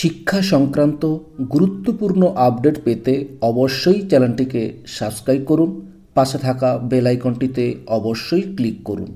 শিক্ষা সংক্রান্ত গুরুত্বপূর্ণ আপডেট পেতে অবশ্যই চ্যানেলটিকে সাবস্ক্রাইব করুন পাশে থাকা বেলাইকনটিতে অবশ্যই ক্লিক করুন